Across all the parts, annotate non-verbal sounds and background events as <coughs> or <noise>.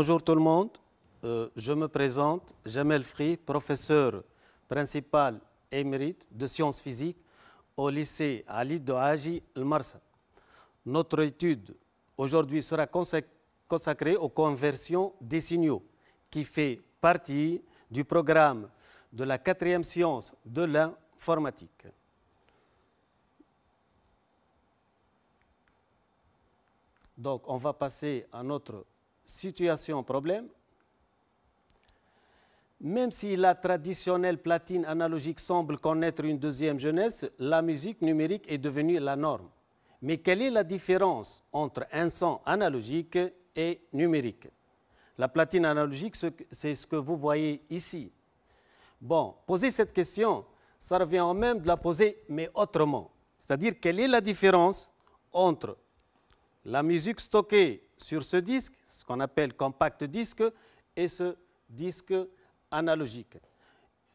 Bonjour tout le monde. Euh, je me présente, Jamel Fri, professeur principal émérite de sciences physiques au lycée Ali Dohaji el marsa Notre étude aujourd'hui sera consacrée aux conversions des signaux qui fait partie du programme de la quatrième science de l'informatique. Donc, on va passer à notre situation problème, même si la traditionnelle platine analogique semble connaître une deuxième jeunesse, la musique numérique est devenue la norme. Mais quelle est la différence entre un son analogique et numérique La platine analogique, c'est ce que vous voyez ici. Bon, poser cette question, ça revient au même de la poser, mais autrement. C'est-à-dire, quelle est la différence entre la musique stockée sur ce disque, ce qu'on appelle compact disque, et ce disque analogique.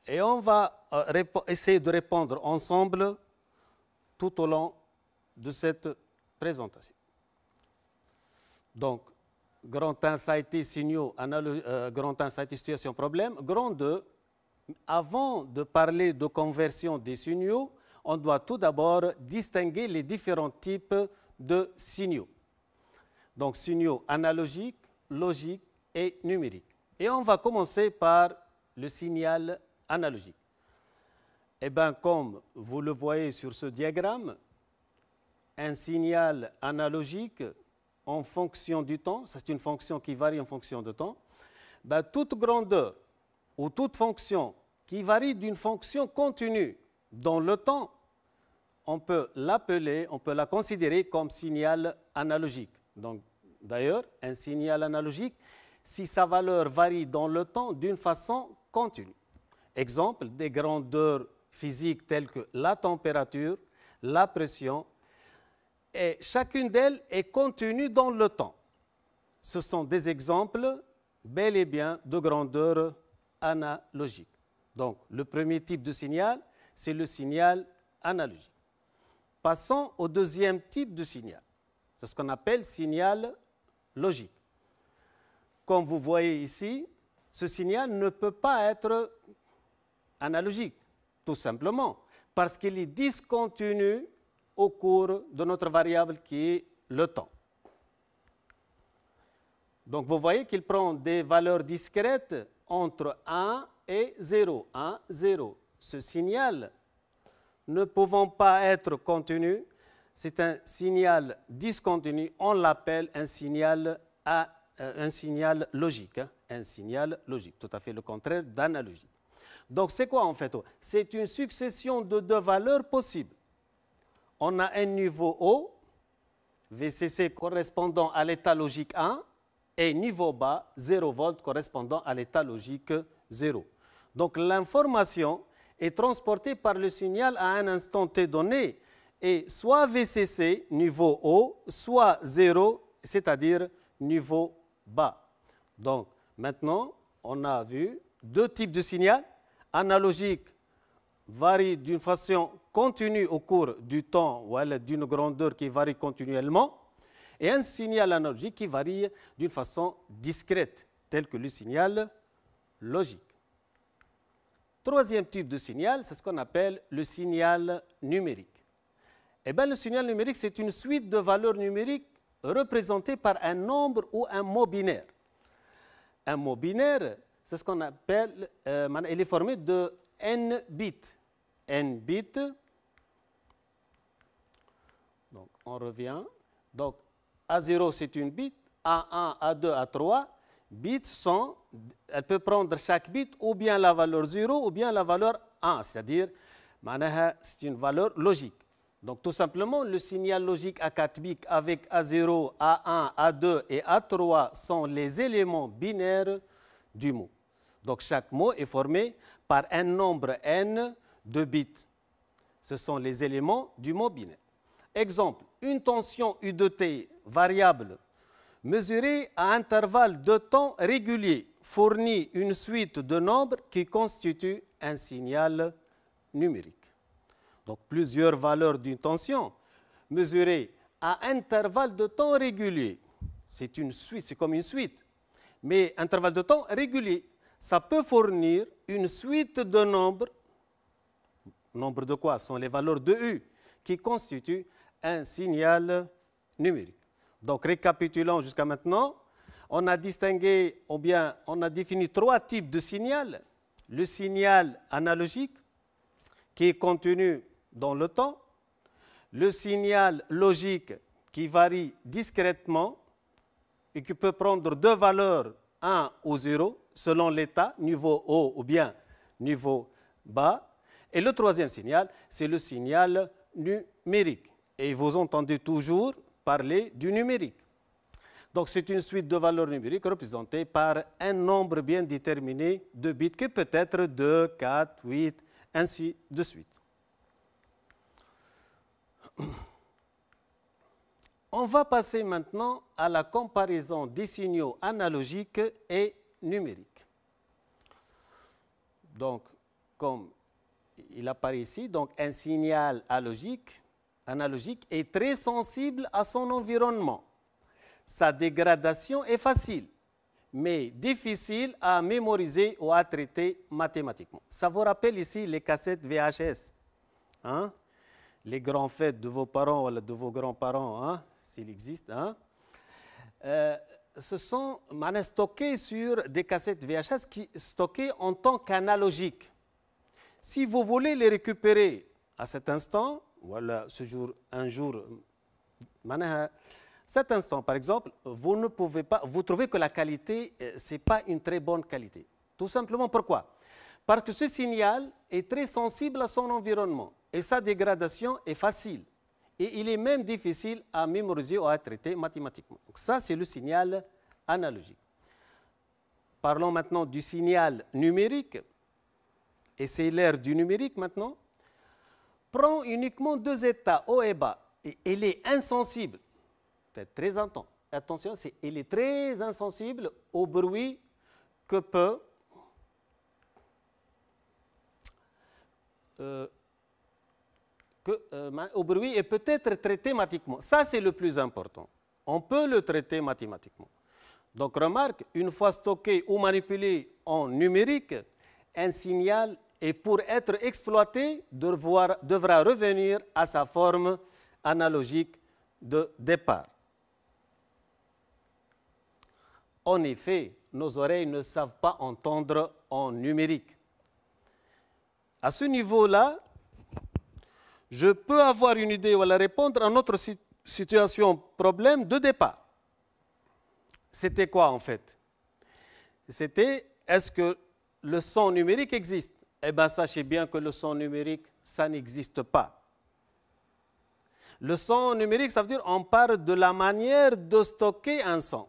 Et on va euh, essayer de répondre ensemble tout au long de cette présentation. Donc, grand insight signaux, euh, grand insight situation problème. Grand 2, avant de parler de conversion des signaux, on doit tout d'abord distinguer les différents types de signaux. Donc signaux analogiques, logiques et numériques. Et on va commencer par le signal analogique. et eh bien, comme vous le voyez sur ce diagramme, un signal analogique en fonction du temps, c'est une fonction qui varie en fonction du temps, ben, toute grandeur ou toute fonction qui varie d'une fonction continue dans le temps, on peut l'appeler, on peut la considérer comme signal analogique. Donc, d'ailleurs, un signal analogique si sa valeur varie dans le temps d'une façon continue. Exemple, des grandeurs physiques telles que la température, la pression, et chacune d'elles est continue dans le temps. Ce sont des exemples bel et bien de grandeurs analogiques. Donc, le premier type de signal, c'est le signal analogique. Passons au deuxième type de signal. C'est ce qu'on appelle signal logique. Comme vous voyez ici, ce signal ne peut pas être analogique, tout simplement, parce qu'il est discontinu au cours de notre variable qui est le temps. Donc vous voyez qu'il prend des valeurs discrètes entre 1 et 0, 1, 0. Ce signal ne pouvant pas être continu c'est un signal discontinu, on l'appelle un signal euh, un signal logique, hein. un signal logique, tout à fait le contraire d'analogie. Donc c'est quoi en fait C'est une succession de deux valeurs possibles. On a un niveau haut, VCC correspondant à l'état logique 1, et niveau bas, 0 volt correspondant à l'état logique 0. Donc l'information est transportée par le signal à un instant t donné et soit VCC niveau haut, soit zéro, c'est-à-dire niveau bas. Donc maintenant, on a vu deux types de signal. Analogique varie d'une façon continue au cours du temps, ou d'une grandeur qui varie continuellement, et un signal analogique qui varie d'une façon discrète, tel que le signal logique. Troisième type de signal, c'est ce qu'on appelle le signal numérique. Eh bien, le signal numérique, c'est une suite de valeurs numériques représentées par un nombre ou un mot binaire. Un mot binaire, c'est ce qu'on appelle, euh, il est formé de n bits. n bits, donc on revient, donc A0 c'est une bit, A1, A2, A3, bits sont, elle peut prendre chaque bit ou bien la valeur 0 ou bien la valeur 1, c'est-à-dire c'est une valeur logique. Donc tout simplement, le signal logique bits avec A0, A1, A2 et A3 sont les éléments binaires du mot. Donc chaque mot est formé par un nombre n de bits. Ce sont les éléments du mot binaire. Exemple, une tension U de T variable mesurée à intervalles de temps réguliers fournit une suite de nombres qui constitue un signal numérique donc plusieurs valeurs d'une tension, mesurées à intervalles de temps réguliers. C'est une suite, c'est comme une suite, mais intervalle de temps régulier. Ça peut fournir une suite de nombres, nombre de quoi Ce sont les valeurs de U, qui constituent un signal numérique. Donc récapitulons jusqu'à maintenant, on a distingué, ou bien on a défini trois types de signal. Le signal analogique, qui est contenu dans le temps, le signal logique qui varie discrètement et qui peut prendre deux valeurs, 1 ou 0, selon l'état, niveau haut ou bien niveau bas. Et le troisième signal, c'est le signal numérique. Et vous entendez toujours parler du numérique. Donc c'est une suite de valeurs numériques représentées par un nombre bien déterminé de bits qui peut être 2, 4, 8, ainsi de suite. On va passer maintenant à la comparaison des signaux analogiques et numériques. Donc, comme il apparaît ici, donc un signal analogique, est très sensible à son environnement. Sa dégradation est facile, mais difficile à mémoriser ou à traiter mathématiquement. Ça vous rappelle ici les cassettes VHS hein? les grands fêtes de vos parents ou de vos grands-parents, hein, s'il existe, hein, euh, se sont stockés sur des cassettes VHS qui stockées en tant qu'analogique. Si vous voulez les récupérer à cet instant, voilà, ce jour, un jour, cet instant, par exemple, vous ne pouvez pas, vous trouvez que la qualité, euh, ce n'est pas une très bonne qualité. Tout simplement pourquoi Parce que ce signal est très sensible à son environnement et sa dégradation est facile. Et il est même difficile à mémoriser ou à traiter mathématiquement. Donc ça, c'est le signal analogique. Parlons maintenant du signal numérique. Et c'est l'ère du numérique maintenant. Prend uniquement deux états, haut et bas. Et elle est insensible. Faites très attention. Attention, c'est elle est très insensible au bruit que peut euh, que, euh, au bruit est peut-être traité mathématiquement. Ça, c'est le plus important. On peut le traiter mathématiquement. Donc, remarque, une fois stocké ou manipulé en numérique, un signal et pour être exploité, devra revenir à sa forme analogique de départ. En effet, nos oreilles ne savent pas entendre en numérique. À ce niveau-là, je peux avoir une idée ou la répondre à notre situation, problème de départ. C'était quoi en fait C'était est-ce que le son numérique existe Eh bien, sachez bien que le son numérique, ça n'existe pas. Le son numérique, ça veut dire on parle de la manière de stocker un son.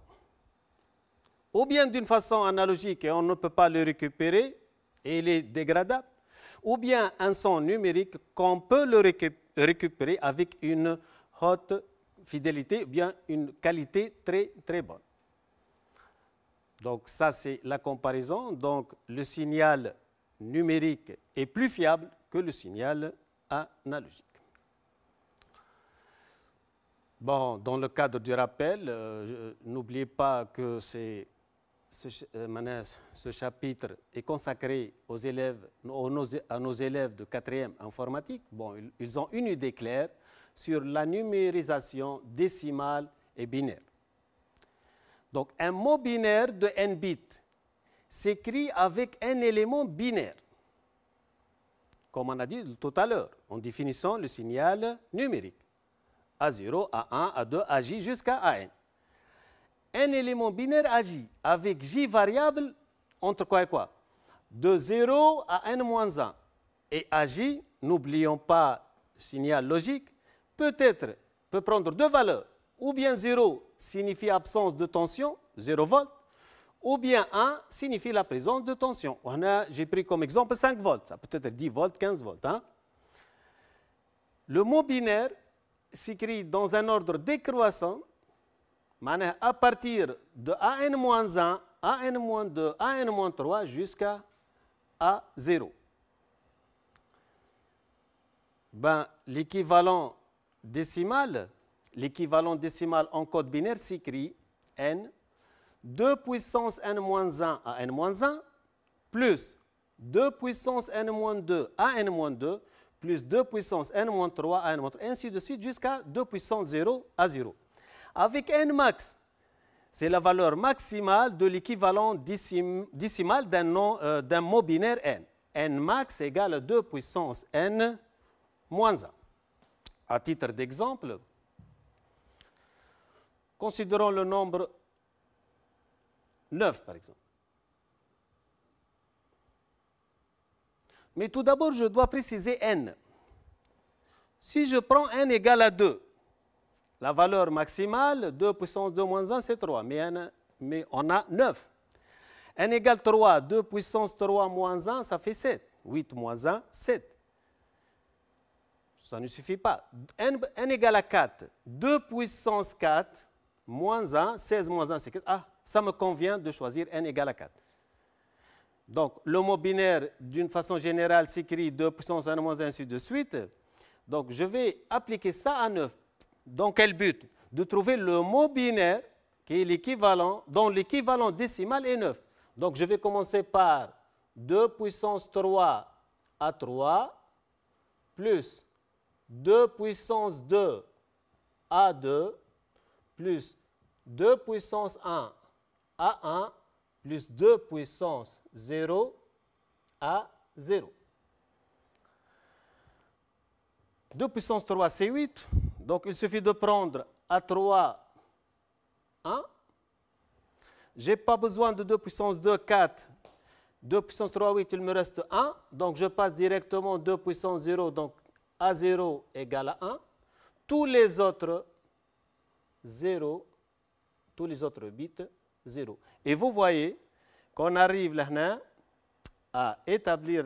Ou bien d'une façon analogique et on ne peut pas le récupérer et il est dégradable ou bien un son numérique qu'on peut le récupérer avec une haute fidélité, ou bien une qualité très très bonne. Donc ça c'est la comparaison. Donc le signal numérique est plus fiable que le signal analogique. Bon, dans le cadre du rappel, euh, n'oubliez pas que c'est ce, euh, ce chapitre est consacré aux élèves, à nos élèves de 4e informatique, bon, ils ont une idée claire sur la numérisation décimale et binaire. Donc un mot binaire de n bits s'écrit avec un élément binaire, comme on a dit tout à l'heure, en définissant le signal numérique, A0, A1, A2, AJ jusqu'à AN un élément binaire agit avec J variable entre quoi et quoi De 0 à n-1. Et agit, n'oublions pas signal logique, peut-être peut prendre deux valeurs, ou bien 0 signifie absence de tension, 0 volts, ou bien 1 signifie la présence de tension. J'ai pris comme exemple 5 volts, ça peut être 10 volts, 15 volts. Hein. Le mot binaire s'écrit dans un ordre décroissant à partir de de 1 an 2 an 3 jusqu'à a 0 ben, l'équivalent décimal l'équivalent décimal en code binaire s'écrit n 2 puissance n 1 à n 1 plus 2 puissance n 2 à n 2 plus 2 puissance n 3 à n 3 ainsi de suite jusqu'à 2 puissance 0 à 0 avec n max. C'est la valeur maximale de l'équivalent décimal euh, d'un mot binaire n. n max égale 2 puissance n moins 1. À titre d'exemple, considérons le nombre 9 par exemple. Mais tout d'abord, je dois préciser n. Si je prends n égale à 2, la valeur maximale, 2 puissance 2 moins 1, c'est 3, mais, on a 9. N égale 3, 2 puissance 3 moins 1, ça fait 7. 8 moins 1, 7. Ça ne suffit pas. N égale à 4, 2 puissance 4 moins 1, 16 moins 1, c'est 4. Ah, ça me convient de choisir N égale à 4. Donc, le mot binaire, d'une façon générale, s'écrit 2 puissance 1 moins 1, ainsi de suite. Donc, je vais appliquer ça à 9 dans quel but De trouver le mot binaire qui est l'équivalent, dont l'équivalent décimal est 9. Donc je vais commencer par 2 puissance 3 à 3 plus 2 puissance 2 à 2 plus 2 puissance 1 à 1 plus 2 puissance 0 à 0. 2 puissance 3, c'est 8. Donc il suffit de prendre A3, 1. Je n'ai pas besoin de 2 puissance 2, 4. 2 puissance 3, 8, il me reste 1. Donc je passe directement 2 puissance 0, donc A0 égale à 1. Tous les autres 0, tous les autres bits 0. Et vous voyez qu'on arrive à établir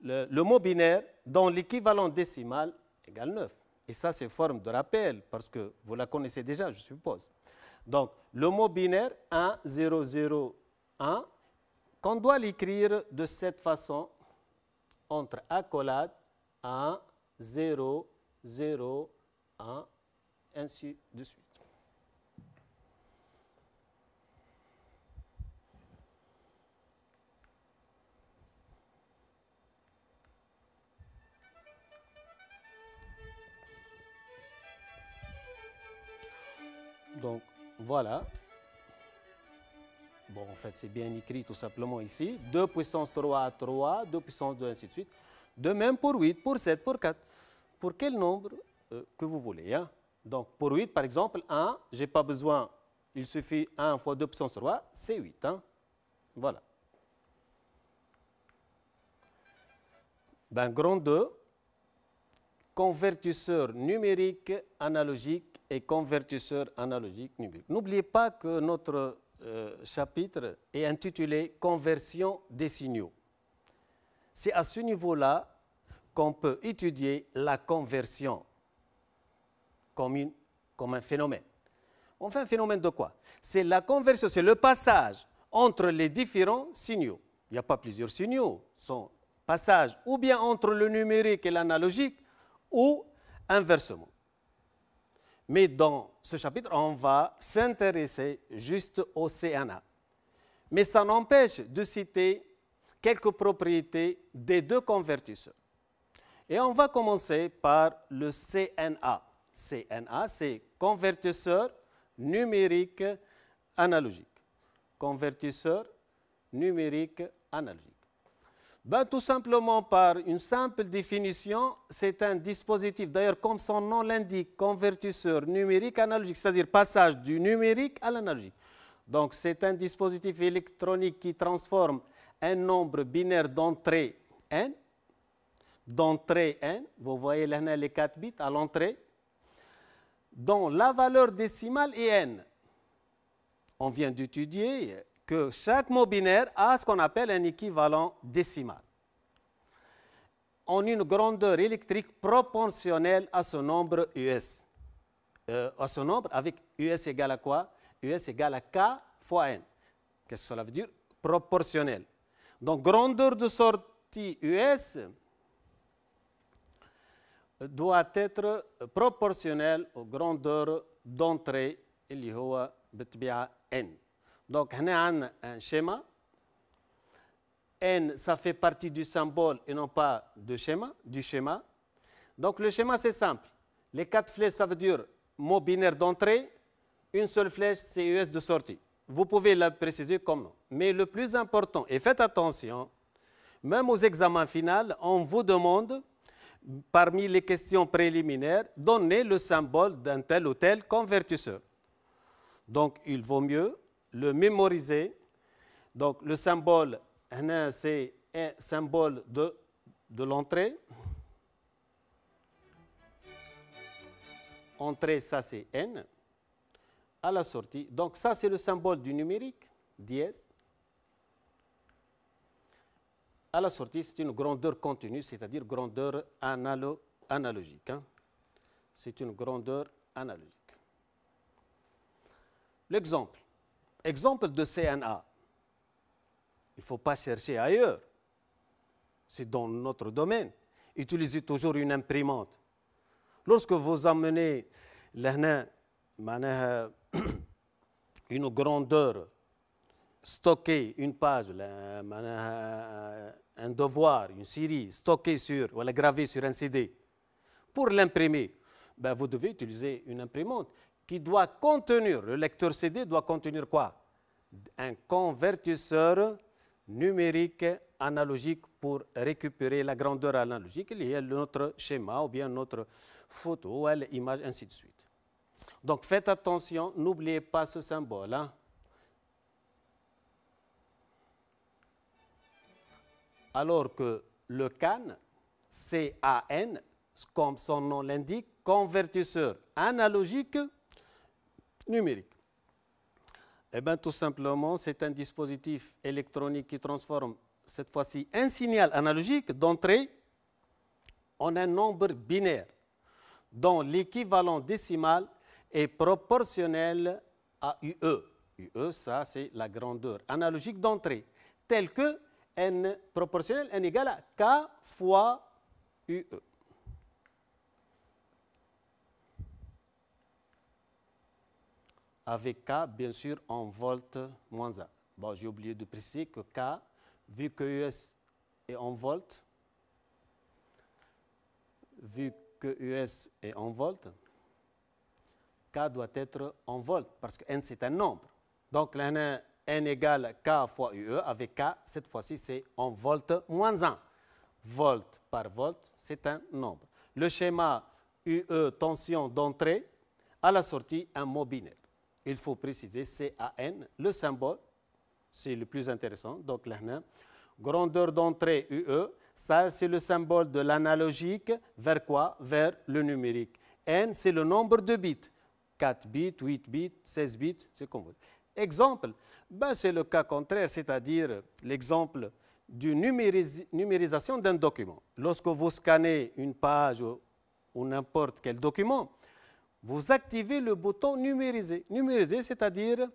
le, le mot binaire dont l'équivalent décimal égale 9. Et ça, c'est forme de rappel, parce que vous la connaissez déjà, je suppose. Donc, le mot binaire 1, 0, 0, 1, qu'on doit l'écrire de cette façon, entre accolades, 1, 0, 0, 1, ainsi de suite. Donc voilà. Bon, en fait, c'est bien écrit tout simplement ici. 2 puissance 3 à 3, 2 puissance 2, ainsi de suite. De même pour 8, pour 7, pour 4. Pour quel nombre euh, que vous voulez. Hein? Donc pour 8, par exemple, 1, je n'ai pas besoin. Il suffit 1 fois 2 puissance 3, c'est 8. Hein? Voilà. Ben, grand 2, convertisseur numérique analogique et convertisseur analogique numérique. N'oubliez pas que notre euh, chapitre est intitulé Conversion des signaux. C'est à ce niveau-là qu'on peut étudier la conversion comme, comme un phénomène. On fait un phénomène de quoi C'est la conversion, c'est le passage entre les différents signaux. Il n'y a pas plusieurs signaux, son passage ou bien entre le numérique et l'analogique ou inversement. Mais dans ce chapitre, on va s'intéresser juste au CNA. Mais ça n'empêche de citer quelques propriétés des deux convertisseurs. Et on va commencer par le CNA. CNA, c'est convertisseur numérique analogique. Convertisseur numérique analogique. Ben, tout simplement par une simple définition, c'est un dispositif, d'ailleurs comme son nom l'indique, convertisseur numérique analogique, c'est-à-dire passage du numérique à l'analogique. Donc c'est un dispositif électronique qui transforme un nombre binaire d'entrée n, d'entrée n, vous voyez là les 4 bits à l'entrée, dont la valeur décimale est n. On vient d'étudier que chaque mot binaire a ce qu'on appelle un équivalent décimal en une grandeur électrique proportionnelle à ce nombre US. Euh, à ce nombre avec US égale à quoi US égale à K fois N. Qu'est-ce que cela veut dire Proportionnel. Donc, grandeur de sortie US doit être proportionnelle aux grandeurs d'entrée, il y a N. Donc, on a un schéma. N, ça fait partie du symbole et non pas de schéma, du schéma. Donc, le schéma, c'est simple. Les quatre flèches, ça veut dire mot binaire d'entrée. Une seule flèche, c'est US de sortie. Vous pouvez la préciser comme non. Mais le plus important, et faites attention, même aux examens finaux, on vous demande, parmi les questions préliminaires, donner le symbole d'un tel ou tel convertisseur. Donc, il vaut mieux le mémoriser. Donc le symbole, hein, c'est un symbole de, de l'entrée. Entrée, ça c'est N. À la sortie, donc ça c'est le symbole du numérique, dièse. À la sortie, c'est une grandeur continue, c'est-à-dire grandeur analogique. Hein. C'est une grandeur analogique. L'exemple exemple de CNA. Il ne faut pas chercher ailleurs. C'est dans notre domaine. Utilisez toujours une imprimante. Lorsque vous amenez e, euh, <clears throat> une grandeur, stocker une page, euh, un devoir, une série, stocker sur, ou la graver sur un CD, pour l'imprimer, ben, vous devez utiliser une imprimante qui doit contenir, le lecteur CD doit contenir quoi Un convertisseur numérique analogique pour récupérer la grandeur analogique y à notre schéma ou bien notre photo, ou l'image, ainsi de suite. Donc faites attention, n'oubliez pas ce symbole. Hein. Alors que le CAN, C-A-N, comme son nom l'indique, convertisseur analogique numérique Eh bien, tout simplement, c'est un dispositif électronique qui transforme cette fois-ci un signal analogique d'entrée en un nombre binaire dont l'équivalent décimal est proportionnel à UE. UE, ça, c'est la grandeur analogique d'entrée, telle que n proportionnel n égal à k fois UE. avec K, bien sûr, en volt moins 1. Bon, j'ai oublié de préciser que K, vu que US e est en volts, vu que US e est en volt K doit être en volts, parce que N, c'est un nombre. Donc, N, N égale K fois UE, avec K, cette fois-ci, c'est en volts moins 1. Volt par volt, c'est un nombre. Le schéma UE, tension d'entrée, à la sortie, un mot binaire il faut préciser C-A-N, le symbole, c'est le plus intéressant, donc là, e, Grandeur d'entrée UE, ça c'est le symbole de l'analogique, vers quoi Vers le numérique. N, c'est le nombre de bits, 4 bits, 8 bits, 16 bits, c'est comme vous Exemple, ben c'est le cas contraire, c'est-à-dire l'exemple du numérisation d'un document. Lorsque vous scannez une page ou n'importe quel document, vous activez le bouton numériser. Numériser, c'est-à-dire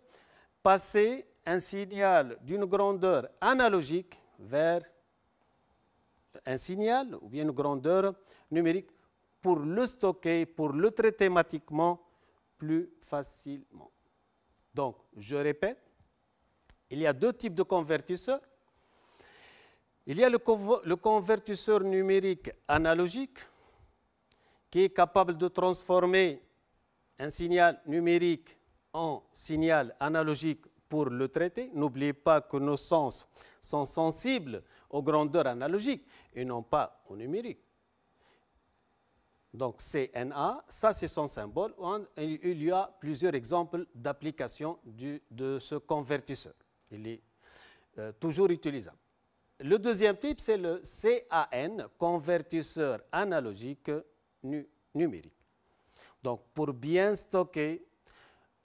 passer un signal d'une grandeur analogique vers un signal ou bien une grandeur numérique pour le stocker, pour le traiter thématiquement plus facilement. Donc, je répète, il y a deux types de convertisseurs. Il y a le convertisseur numérique analogique qui est capable de transformer un signal numérique en signal analogique pour le traiter. N'oubliez pas que nos sens sont sensibles aux grandeurs analogiques et non pas au numérique. Donc CNA, ça c'est son symbole. Il y a plusieurs exemples d'application de ce convertisseur. Il est euh, toujours utilisable. Le deuxième type, c'est le CAN, convertisseur analogique numérique. Donc pour bien stocker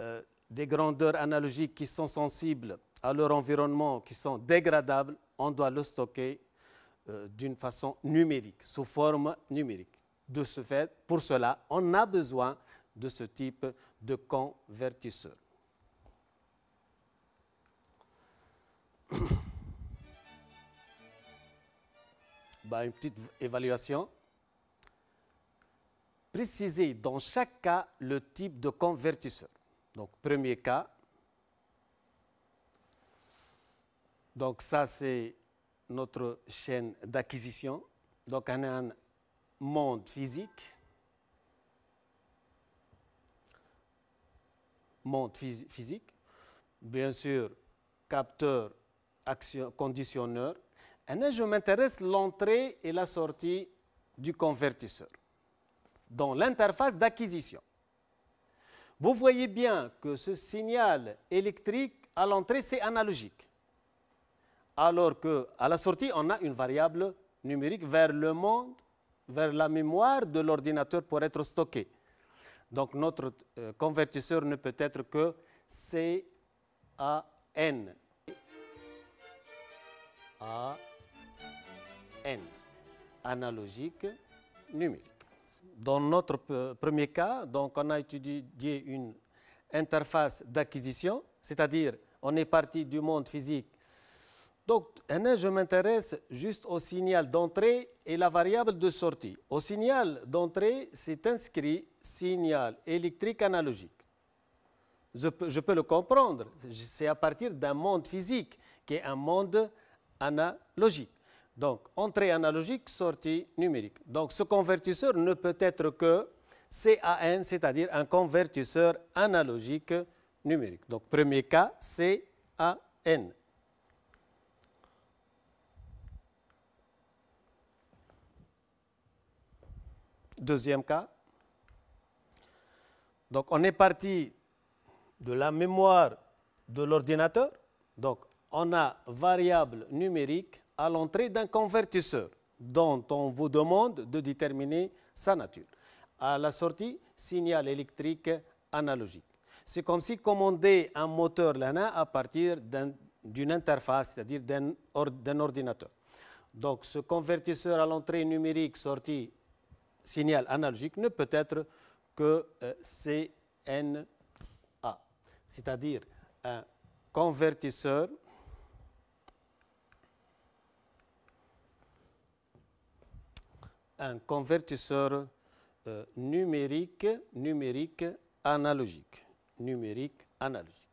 euh, des grandeurs analogiques qui sont sensibles à leur environnement, qui sont dégradables, on doit le stocker euh, d'une façon numérique, sous forme numérique. De ce fait, pour cela, on a besoin de ce type de convertisseur. <coughs> Bah, une petite évaluation préciser dans chaque cas le type de convertisseur. Donc, premier cas. Donc, ça, c'est notre chaîne d'acquisition. Donc, on a un monde physique. Monde physique. Bien sûr, capteur, action, conditionneur. Et là, je m'intéresse l'entrée et la sortie du convertisseur dans l'interface d'acquisition. Vous voyez bien que ce signal électrique à l'entrée, c'est analogique. Alors qu'à la sortie, on a une variable numérique vers le monde, vers la mémoire de l'ordinateur pour être stockée. Donc notre euh, convertisseur ne peut être que CAN. A N analogique numérique. Dans notre premier cas, donc on a étudié une interface d'acquisition, c'est-à-dire on est parti du monde physique. Donc, je m'intéresse juste au signal d'entrée et la variable de sortie. Au signal d'entrée, c'est inscrit signal électrique analogique. je peux le comprendre, c'est à partir d'un monde physique qui est un monde analogique. Donc, entrée analogique, sortie numérique. Donc, ce convertisseur ne peut être que CAN, c'est-à-dire un convertisseur analogique numérique. Donc, premier cas, CAN. Deuxième cas. Donc, on est parti de la mémoire de l'ordinateur. Donc, on a variable numérique à l'entrée d'un convertisseur dont on vous demande de déterminer sa nature. À la sortie, signal électrique analogique. C'est comme si commander un moteur LANA à partir d'une interface, c'est-à-dire d'un ordinateur. Donc ce convertisseur à l'entrée numérique, sortie, signal analogique ne peut être que euh, CNA, c'est-à-dire un convertisseur un convertisseur euh, numérique, numérique analogique. Numérique analogique.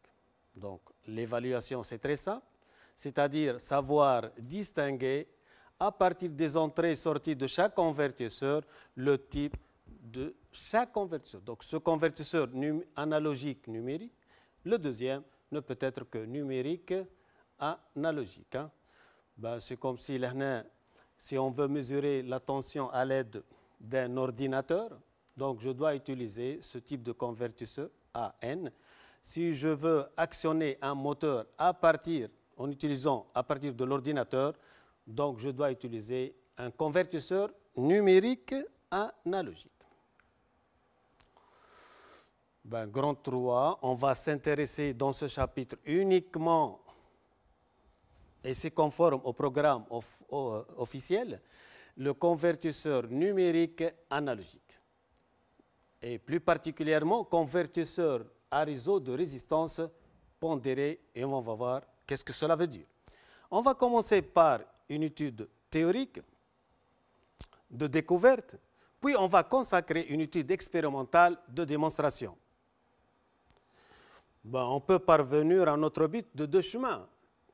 Donc l'évaluation, c'est très simple, c'est-à-dire savoir distinguer à partir des entrées et sorties de chaque convertisseur le type de chaque convertisseur. Donc ce convertisseur analogique numérique, le deuxième ne peut être que numérique analogique. Hein. Ben, c'est comme si l'année si on veut mesurer la tension à l'aide d'un ordinateur, donc je dois utiliser ce type de convertisseur AN. Si je veux actionner un moteur à partir, en utilisant à partir de l'ordinateur, donc je dois utiliser un convertisseur numérique analogique. Ben, grand 3, on va s'intéresser dans ce chapitre uniquement et c'est conforme au programme officiel, le convertisseur numérique analogique, et plus particulièrement convertisseur à réseau de résistance pondéré, et on va voir qu'est-ce que cela veut dire. On va commencer par une étude théorique de découverte, puis on va consacrer une étude expérimentale de démonstration. Ben, on peut parvenir à notre but de deux chemins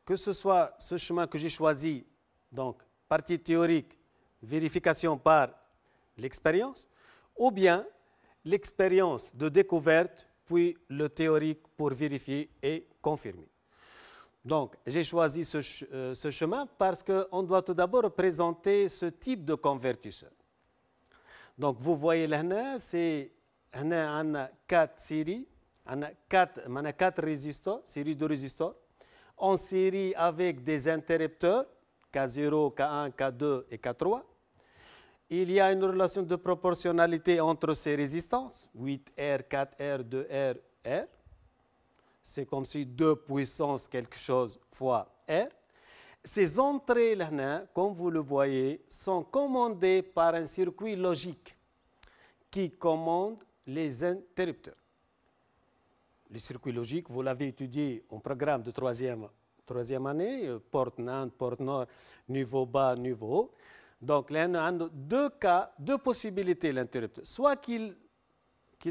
que ce soit ce chemin que j'ai choisi, donc partie théorique, vérification par l'expérience, ou bien l'expérience de découverte, puis le théorique pour vérifier et confirmer. Donc, j'ai choisi ce, euh, chemin parce qu'on doit tout d'abord présenter ce type de convertisseur. Donc, vous voyez là, c'est on a quatre séries, on a quatre, quatre résistors, séries de résistors en série avec des interrupteurs K0, K1, K2 et K3. Il y a une relation de proportionnalité entre ces résistances, 8R, 4R, 2R, R. C'est comme si deux puissances quelque chose fois R. Ces entrées, là, comme vous le voyez, sont commandées par un circuit logique qui commande les interrupteurs. Le circuit logique, vous l'avez étudié en programme de troisième, année, euh, porte Nantes, porte Nord, niveau bas, niveau haut. Donc, il y a deux cas, deux possibilités l'interrupteur. Soit qu'il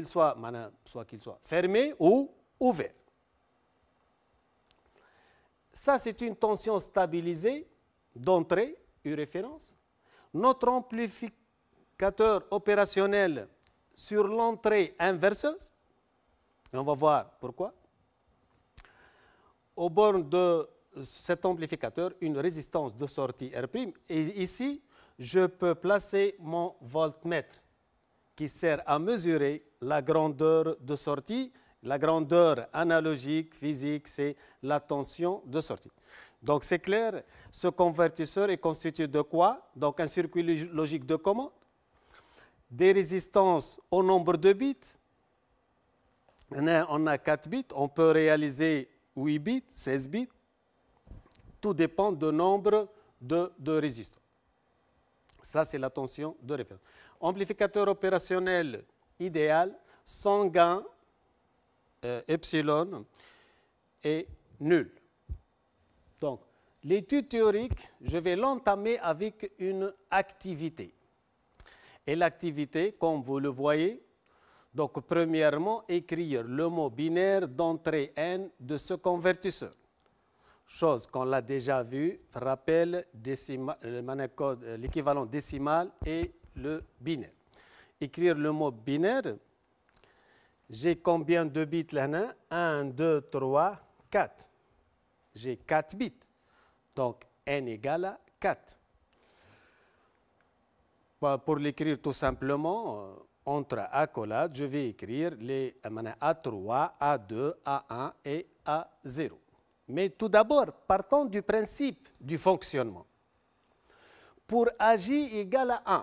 soit, soit, qu'il soit fermé ou ouvert. Ça, c'est une tension stabilisée d'entrée, une référence. Notre amplificateur opérationnel sur l'entrée inverseuse et on va voir pourquoi. Au bord de cet amplificateur, une résistance de sortie R'. Et ici, je peux placer mon voltmètre qui sert à mesurer la grandeur de sortie. La grandeur analogique, physique, c'est la tension de sortie. Donc c'est clair, ce convertisseur est constitué de quoi Donc un circuit logique de commande, des résistances au nombre de bits, on a 4 bits, on peut réaliser 8 bits, 16 bits. Tout dépend du nombre de, résistants. Ça, c'est la tension de référence. Amplificateur opérationnel idéal, sans gain, euh, epsilon est nul. Donc, l'étude théorique, je vais l'entamer avec une activité. Et l'activité, comme vous le voyez, donc, premièrement, écrire le mot binaire d'entrée N de ce convertisseur. Chose qu'on l'a déjà vue, rappel, euh, l'équivalent décimal et le binaire. Écrire le mot binaire, j'ai combien de bits là 1, 2, 3, 4. J'ai 4 bits. Donc, N égale à 4. Bah, pour l'écrire tout simplement, euh, entre accolades, je vais écrire les A3, A2, A1 et A0. Mais tout d'abord, partons du principe du fonctionnement. Pour AJ égale à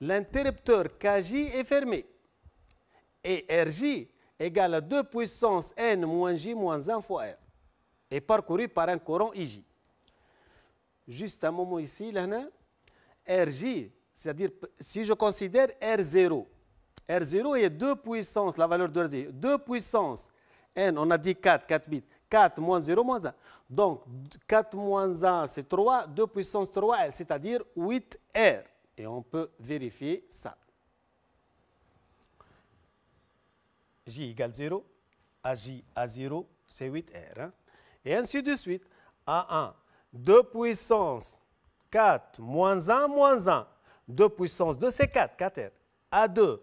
1, l'interrupteur KJ est fermé et RJ égale à 2 puissance N moins J moins 1 fois R est parcouru par un courant IJ. Juste un moment ici, là, RJ c'est-à-dire, si je considère R0, R0 est 2 puissance, la valeur de R0, 2 puissance n, on a dit 4, 4 bits, 4 moins 0 moins 1. Donc, 4 moins 1, c'est 3, 2 puissance 3, c'est-à-dire 8R. Et on peut vérifier ça. J égale 0, AJ à 0, c'est 8R. Hein. Et ainsi de suite, A1, 2 puissance 4 moins 1 moins 1, 2 puissance 2, c'est 4, 4 r a 2.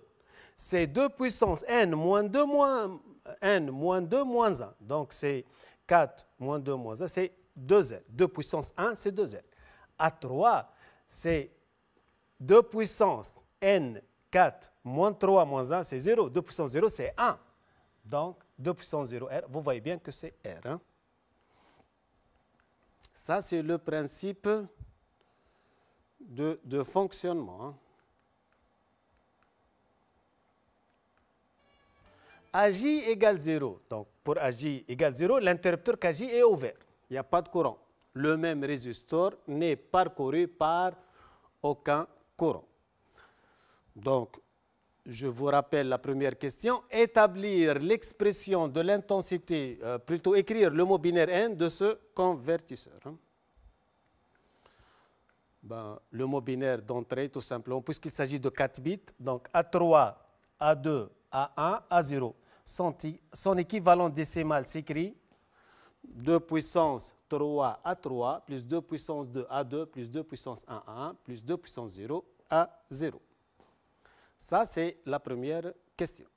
C'est 2 puissance n moins 2 moins, n 2 1. Donc c'est 4 moins 2 moins 1, c'est 2 r 2 puissance 1, c'est 2 r a 3, c'est 2 puissance n 4 moins 3 moins 1, c'est 0. 2 puissance 0, c'est 1. Donc 2 puissance 0 r, vous voyez bien que c'est r. Hein. Ça, c'est le principe de, fonctionnement hein. AJ égale 0. Donc, pour AJ égale 0, l'interrupteur KJ est ouvert. Il n'y a pas de courant. Le même résistor n'est parcouru par aucun courant. Donc, je vous rappelle la première question. Établir l'expression de l'intensité, euh, plutôt écrire le mot binaire N de ce convertisseur. Hein. Ben, le mot binaire d'entrée, tout simplement, puisqu'il s'agit de 4 bits, donc A3, A2, A1, A0. Son, son équivalent décimal s'écrit 2 puissance 3 à 3 plus 2 puissance 2 à 2 plus 2 puissance 1 a 1 plus 2 puissance 0 à 0. Ça, c'est la première question.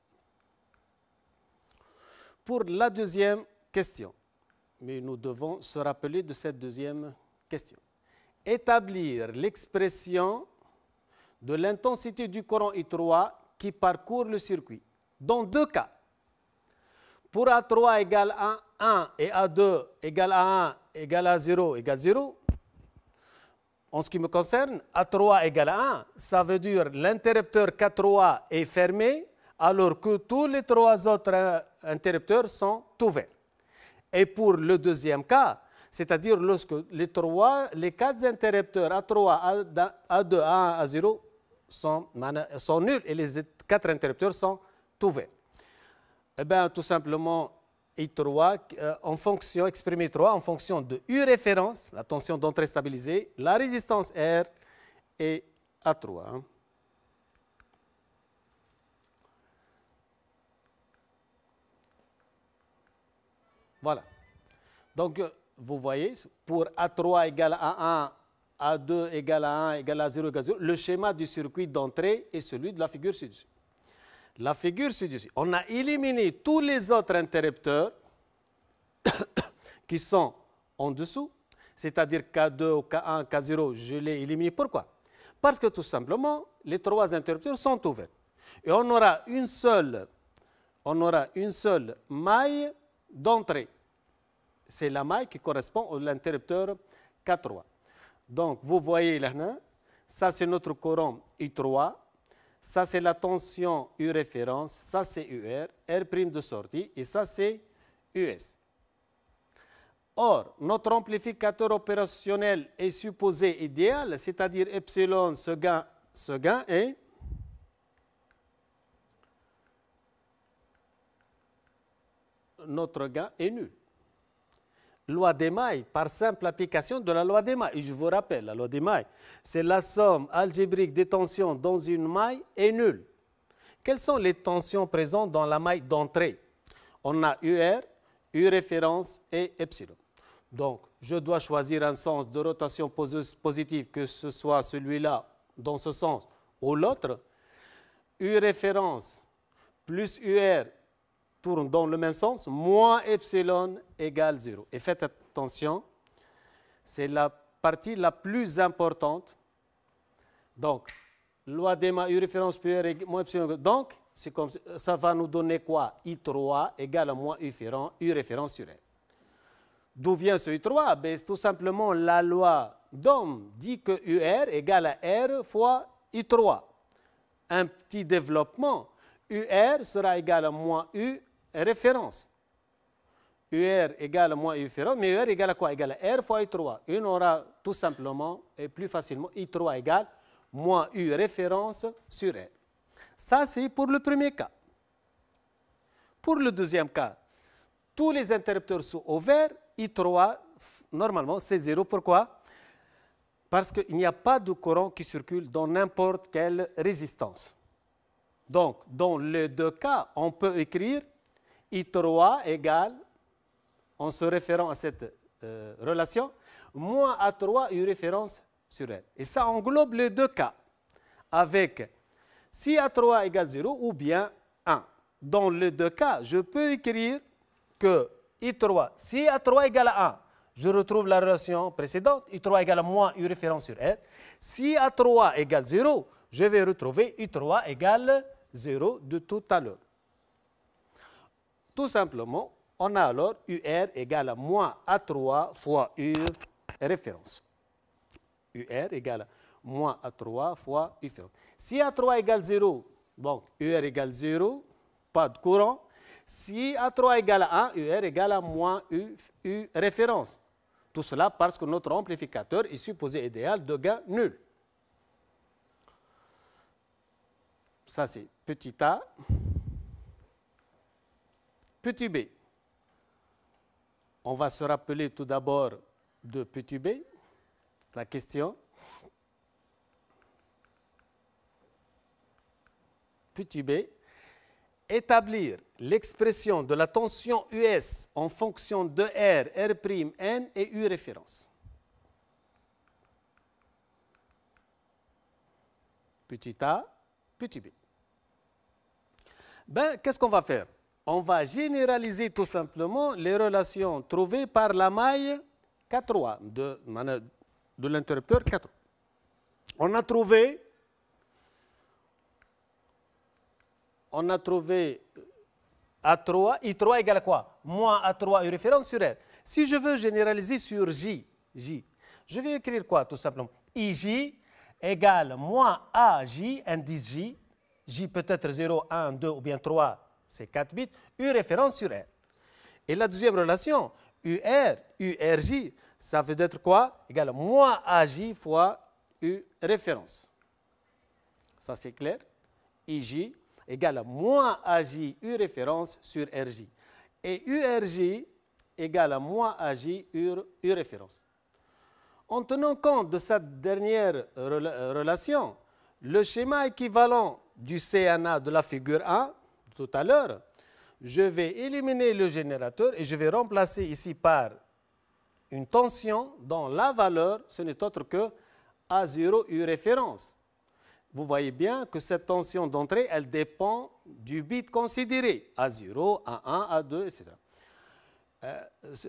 Pour la deuxième question, mais nous devons se rappeler de cette deuxième question établir l'expression de l'intensité du courant I3 qui parcourt le circuit. Dans deux cas, pour A3 égale à 1 et A2 égale à 1 égale à 0 égale 0, en ce qui me concerne, A3 égale à 1, ça veut dire l'interrupteur K3 est fermé alors que tous les trois autres euh, interrupteurs sont ouverts. Et pour le deuxième cas, c'est-à-dire lorsque les, trois, les quatre interrupteurs A3, A2, A1, A0 sont, sont nuls et les quatre interrupteurs sont ouverts. Eh bien, tout simplement, I3 euh, en fonction, exprimé 3 en fonction de U référence, la tension d'entrée stabilisée, la résistance R et A3. Hein. Voilà. Donc, euh, vous voyez, pour A3 égale à 1, A2 égale à 1 égale à 0 égale à 0, le schéma du circuit d'entrée est celui de la figure ci-dessus. La figure ci-dessus. On a éliminé tous les autres interrupteurs <coughs> qui sont en dessous, c'est-à-dire K2 K1, K0, je l'ai éliminé. Pourquoi Parce que tout simplement, les trois interrupteurs sont ouverts. Et on aura une seule, on aura une seule maille d'entrée c'est la maille qui correspond à l'interrupteur K3. Donc, vous voyez là, hein, ça c'est notre courant I3, ça c'est la tension U référence, ça c'est UR, R' de sortie, et ça c'est US. Or, notre amplificateur opérationnel est supposé idéal, c'est-à-dire epsilon, ce gain, ce gain est notre gain est nul loi des mailles par simple application de la loi des mailles. Et je vous rappelle, la loi des mailles, c'est la somme algébrique des tensions dans une maille est nulle. Quelles sont les tensions présentes dans la maille d'entrée On a UR, U référence et epsilon. Donc, je dois choisir un sens de rotation positive, que ce soit celui-là dans ce sens ou l'autre. U référence plus UR tourne dans le même sens, moins epsilon égale 0. Et faites attention, c'est la partie la plus importante. Donc, loi d'ema U référence PR moins epsilon. Donc, comme, ça va nous donner quoi I3 égale à moins U, référence, sur r. D'où vient ce i 3 ben, Tout simplement, la loi d'om dit que UR égale à R fois I3. Un petit développement. UR sera égal à moins U référence. UR égale moins U référence, mais UR égale à quoi Égale R fois i 3 Une aura tout simplement et plus facilement I3 égale moins U référence sur R. Ça, c'est pour le premier cas. Pour le deuxième cas, tous les interrupteurs sont ouverts. I3, normalement, c'est zéro. Pourquoi Parce qu'il n'y a pas de courant qui circule dans n'importe quelle résistance. Donc, dans les deux cas, on peut écrire I3 égale, en se référant à cette euh, relation, moins A3 une référence sur elle. Et ça englobe les deux cas, avec si A3 égale 0 ou bien 1. Dans les deux cas, je peux écrire que I3, si A3 égale 1, je retrouve la relation précédente, I3 égale moins une référence sur R. Si A3 égale 0, je vais retrouver I3 égale 0 de tout à l'heure. Tout simplement, on a alors UR égale à moins A3 fois U référence. UR égale à moins A3 fois U référence. Si A3 égale 0, donc UR égale 0, pas de courant. Si A3 égale à 1, UR égale à moins U référence. Tout cela parce que notre amplificateur est supposé idéal de gain nul. Ça, c'est petit a. Petit b. On va se rappeler tout d'abord de petit b, la question. Petit b, établir l'expression de la tension US en fonction de R, R', N et U référence. Petit a, petit b. Ben, qu'est-ce qu'on va faire on va généraliser tout simplement les relations trouvées par la maille 4 de, de l'interrupteur 4. On a trouvé, on a trouvé A3, I3 égale à quoi Moins A3, une référence sur R. Si je veux généraliser sur J, J, je vais écrire quoi tout simplement IJ égale moins AJ, indice J, J peut être 0, 1, 2 ou bien 3, c'est 4 bits, U référence sur R. Et la deuxième relation, UR, URJ, ça veut être quoi Égale moins AJ fois U référence. Ça c'est clair IJ égale moins AJ U référence sur RJ. Et URJ égale moins AJ U, référence. En tenant compte de cette dernière relation, le schéma équivalent du CNA de la figure 1 tout à l'heure, je vais éliminer le générateur et je vais remplacer ici par une tension dont la valeur, ce n'est autre que A0 U référence. Vous voyez bien que cette tension d'entrée, elle dépend du bit considéré, A0, A1, A2, etc.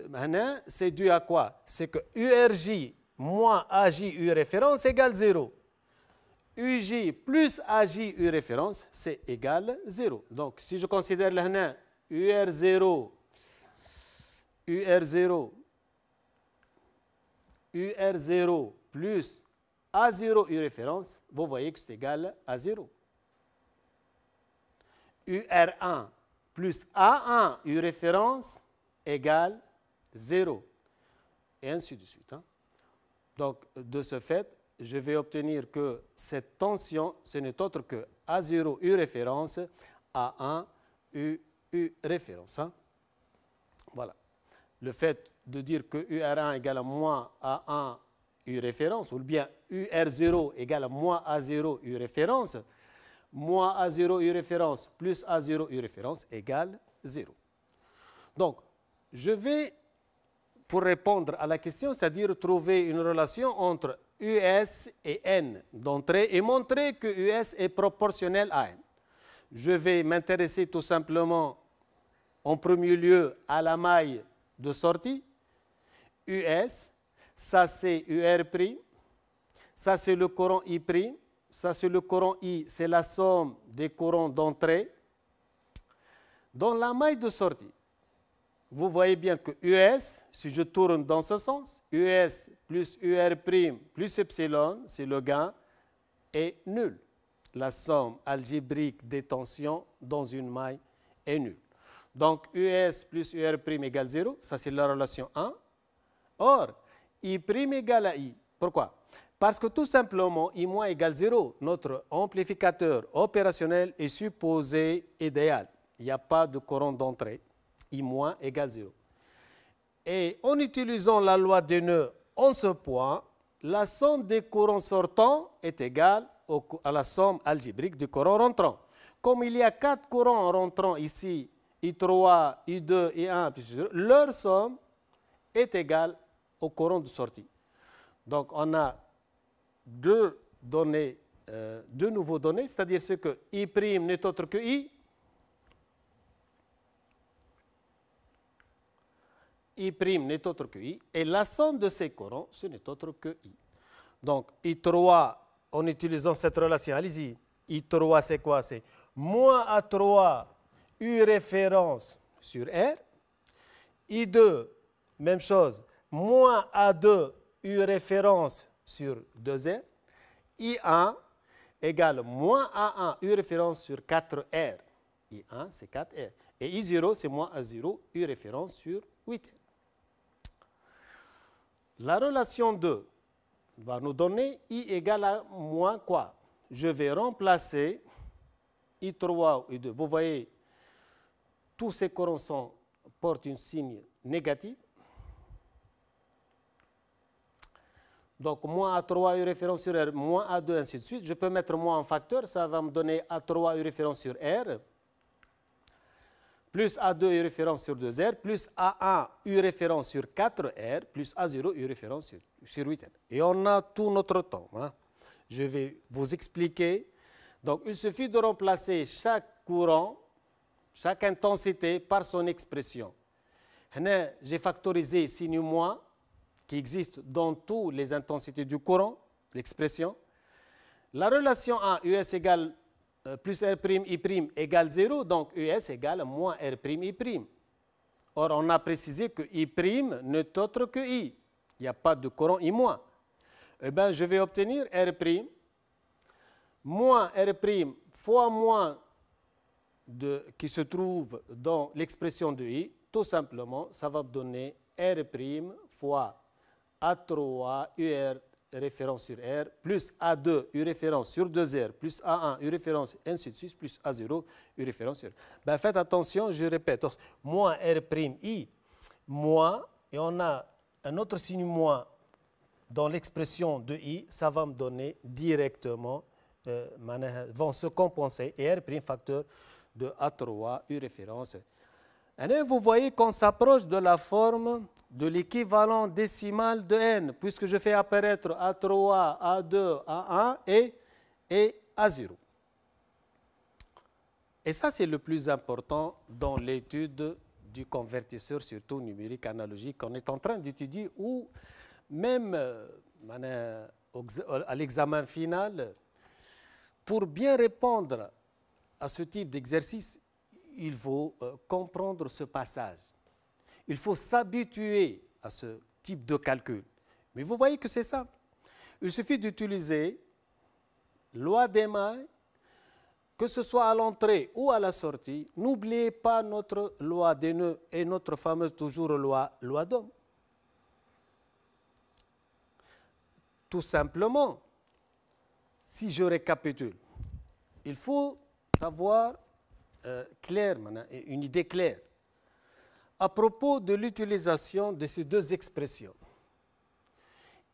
Maintenant, c'est dû à quoi C'est que URJ moins AJ U référence égale 0. UJ plus AJ U référence, c'est égal 0. Donc, si je considère l'un, UR0, UR0, UR0 plus A0 U référence, vous voyez que c'est égal à 0. UR1 plus A1 U référence égale 0. Et ainsi de suite. Hein. Donc, de ce fait, je vais obtenir que cette tension, ce n'est autre que A0 U référence, A1 U, U référence. Hein. Voilà. Le fait de dire que UR1 égale à moins A1 U référence, ou bien UR0 égale à moins A0 U référence, moins A0 U référence plus A0 U référence égale 0. Donc, je vais, pour répondre à la question, c'est-à-dire trouver une relation entre US et N d'entrée et montrer que US est proportionnel à N. Je vais m'intéresser tout simplement en premier lieu à la maille de sortie. US, ça c'est UR', ça c'est le courant I', ça c'est le courant I, c'est la somme des courants d'entrée. Dans la maille de sortie, vous voyez bien que US, si je tourne dans ce sens, US plus UR' prime plus epsilon, c'est le gain, est nul. La somme algébrique des tensions dans une maille est nulle. Donc US plus UR' prime égale 0, ça c'est la relation 1. Or, I' égale à I. Pourquoi Parce que tout simplement, I- égale 0, notre amplificateur opérationnel est supposé idéal. Il n'y a pas de courant d'entrée. I- moins égale 0. Et en utilisant la loi des nœuds en ce point, la somme des courants sortants est égale à la somme algébrique du courant rentrant. Comme il y a quatre courants rentrants ici, I3, I2, I1, leur somme est égale au courant de sortie. Donc on a deux données, euh, deux nouveaux données, c'est-à-dire ce que I' n'est autre que I, I' n'est autre que I, et la somme de ces courants, ce n'est autre que I. Donc, I3, en utilisant cette relation, allez-y, I3 c'est quoi C'est moins A3 U référence sur R, I2, même chose, moins A2 U référence sur 2R, I1 égale moins A1 U référence sur 4R. I1 c'est 4R. Et I0 c'est moins A0 U référence sur 8R. La relation 2 va nous donner I égale à moins quoi Je vais remplacer I3 ou I2. Vous voyez, tous ces sont portent un signe négatif. Donc, moins A3 U référence sur R, moins A2, ainsi de suite. Je peux mettre moins en facteur, ça va me donner A3 U référence sur R plus A2 U référence sur 2R, plus A1 U référence sur 4R, plus A0 U référence sur, 8R. Et on a tout notre temps. Hein. Je vais vous expliquer. Donc, il suffit de remplacer chaque courant, chaque intensité par son expression. J'ai factorisé signe moins, qui existe dans toutes les intensités du courant, l'expression. La relation A, US égale euh, plus R prime prime égale 0, donc US égale moins prime. Or, on a précisé que I' n'est autre que I. Il n'y a pas de courant I-. moins. Eh bien, je vais obtenir R' moins R' fois moins de, qui se trouve dans l'expression de I. Tout simplement, ça va me donner R' fois A3 UR référence sur R, plus A2, U référence sur 2R, plus A1, U référence, ainsi de suite, plus A0, U référence sur R. Ben, faites attention, je répète, moins R'I, moins, et on a un autre signe moins dans l'expression de I, ça va me donner directement, euh, vont se compenser, et R' facteur de A3, U référence, vous voyez qu'on s'approche de la forme de l'équivalent décimal de n, puisque je fais apparaître A3, A2, A1 et, et A0. Et ça, c'est le plus important dans l'étude du convertisseur, surtout numérique analogique, qu'on est en train d'étudier, ou même euh, euh, à l'examen final, pour bien répondre à ce type d'exercice, il faut euh, comprendre ce passage. Il faut s'habituer à ce type de calcul. Mais vous voyez que c'est simple. Il suffit d'utiliser loi des mailles, que ce soit à l'entrée ou à la sortie. N'oubliez pas notre loi des nœuds et notre fameuse toujours loi, loi d'homme. Tout simplement, si je récapitule, il faut avoir euh, claire, une idée claire à propos de l'utilisation de ces deux expressions.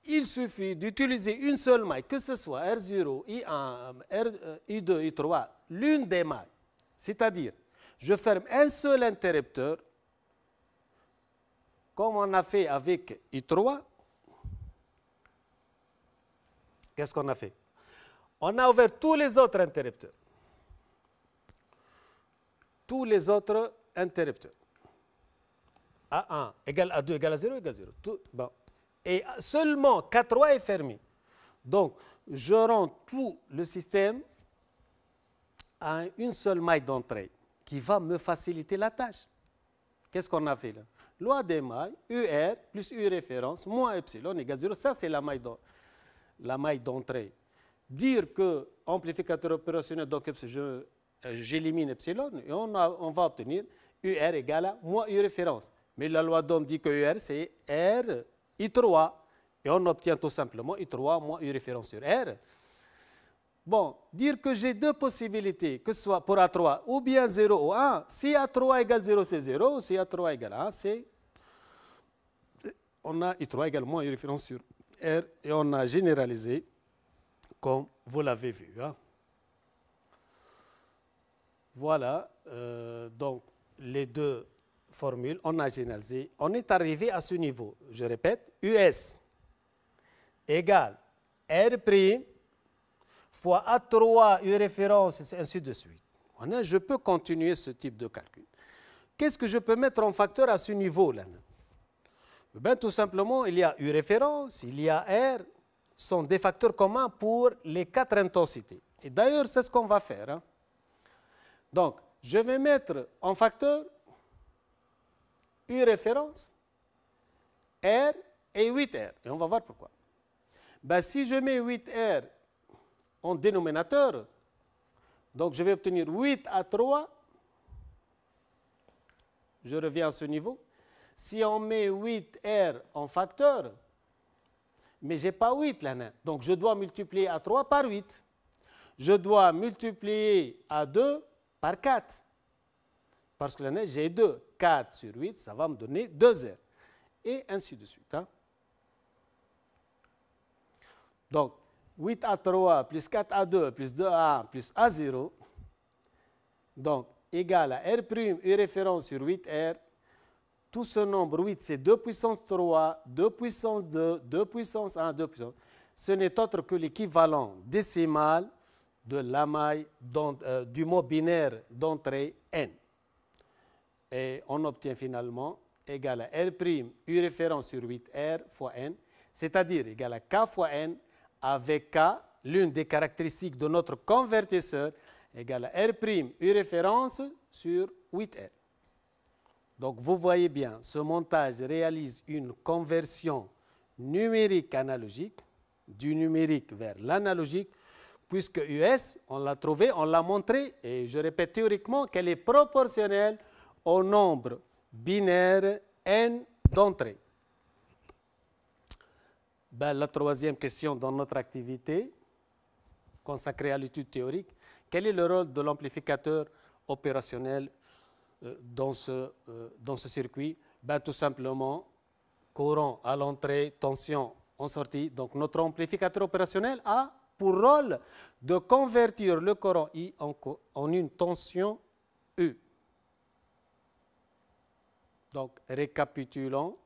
Il suffit d'utiliser une seule maille, que ce soit R0, I1, R, I2, I3, euh, euh, l'une des mailles. C'est-à-dire, je ferme un seul interrupteur, comme on a fait avec I3. Qu'est-ce qu'on a fait On a ouvert tous les autres interrupteurs tous les autres interrupteurs. A1 égale A2 égale à 0 égale 0. Tout, Et seulement 4 3 est fermé. Donc, je rends tout le système à une seule maille d'entrée qui va me faciliter la tâche. Qu'est-ce qu'on a fait là Loi des mailles, UR plus U référence moins epsilon égale 0. Ça, c'est la maille d'entrée. Dire que amplificateur opérationnel, donc je euh, j'élimine epsilon et on, va obtenir UR égale à moins U référence. Mais la loi d'homme dit que UR, c'est R I3. Et on obtient tout simplement I3 moins U référence sur R. Bon, dire que j'ai deux possibilités, que ce soit pour A3 ou bien 0 ou 1. Si A3 égale 0, c'est 0. Si A3 égale 1, c'est... On a I3 égale moins U référence sur R. Et on a généralisé, comme vous l'avez vu. Hein. Voilà euh, donc les deux formules, on a généralisé. On est arrivé à ce niveau. Je répète, US égale R' fois A3, U référence, et ainsi de suite. je peux continuer ce type de calcul. Qu'est-ce que je peux mettre en facteur à ce niveau-là eh ben, Tout simplement, il y a U référence, il y a R, sont des facteurs communs pour les quatre intensités. Et d'ailleurs, c'est ce qu'on va faire. Hein. Donc, je vais mettre en facteur une référence, R et 8R. Et on va voir pourquoi. Ben, si je mets 8R en dénominateur, donc je vais obtenir 8 à 3. Je reviens à ce niveau. Si on met 8R en facteur, mais je n'ai pas 8 là. Donc je dois multiplier à 3 par 8. Je dois multiplier à 2 par 4. Parce que la neige, j'ai 2. 4 sur 8, ça va me donner 2 r Et ainsi de suite. Hein. Donc, 8 à 3 plus 4 à 2 plus 2 a 1 plus a 0. Donc, égal à R', U référence sur 8R. Tout ce nombre 8, c'est 2 puissance 3, 2 puissance 2, 2 puissance 1, 2 puissance. Ce n'est autre que l'équivalent décimal de la maille euh, du mot binaire d'entrée n. Et on obtient finalement égal à R' U référence sur 8R fois n, c'est-à-dire égal à K fois n, avec K, l'une des caractéristiques de notre convertisseur, égale à R' U référence sur 8R. Donc vous voyez bien, ce montage réalise une conversion numérique analogique, du numérique vers l'analogique, puisque US, on l'a trouvé, on l'a montré, et je répète théoriquement qu'elle est proportionnelle au nombre binaire n d'entrée. Ben, la troisième question dans notre activité consacrée à l'étude théorique, quel est le rôle de l'amplificateur opérationnel euh, dans, ce, euh, dans ce circuit ben, Tout simplement, courant à l'entrée, tension en sortie. Donc notre amplificateur opérationnel a pour rôle de convertir le courant I en, une tension U. E. Donc, récapitulons,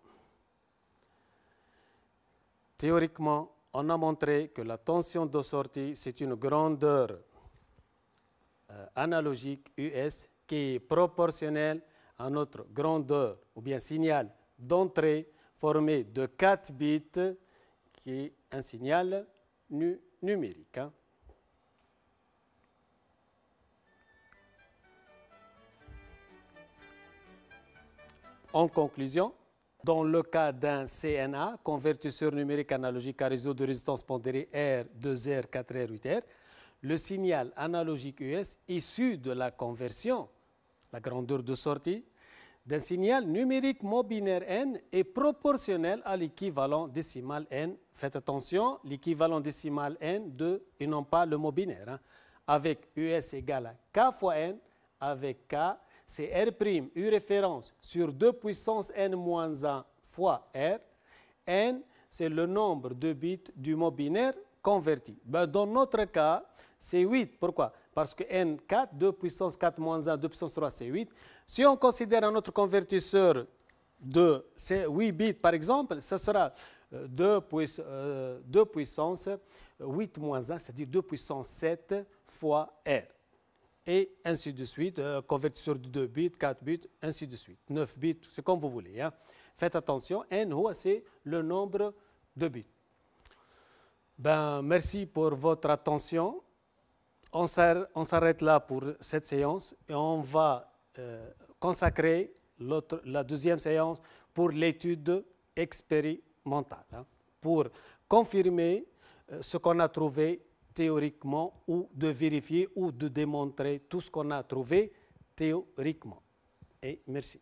théoriquement, on a montré que la tension de sortie, c'est une grandeur euh, analogique US qui est proportionnelle à notre grandeur ou bien signal d'entrée formé de 4 bits qui est un signal nu numérique. Hein. En conclusion, dans le cas d'un CNA, convertisseur numérique analogique à réseau de résistance pondérée R, 2R, 4R, 8R, le signal analogique US issu de la conversion, la grandeur de sortie, d'un signal numérique binaire n est proportionnel à l'équivalent décimal n. Faites attention, l'équivalent décimal n de, et non pas le mobinaire, hein, avec US égale à K fois n, avec K, c'est R', U référence, sur 2 puissance n moins 1 fois R. N, c'est le nombre de bits du mot converti. Ben, dans notre cas, c'est 8. Pourquoi parce que N4, 2 puissance 4 moins 1, 2 puissance 3, c'est 8. Si on considère un autre convertisseur de 8 bits, par exemple, ce sera 2, euh, euh, puissance 8 moins 1, c'est-à-dire 2 puissance 7 fois R. Et ainsi de suite, euh, convertisseur de 2 bits, 4 bits, ainsi de suite. 9 bits, c'est comme vous voulez. Hein. Faites attention, N, c'est le nombre de bits. Ben, merci pour votre attention on s'arrête là pour cette séance et on va euh, consacrer la deuxième séance pour l'étude expérimentale, hein, pour confirmer euh, ce qu'on a trouvé théoriquement ou de vérifier ou de démontrer tout ce qu'on a trouvé théoriquement. Et merci.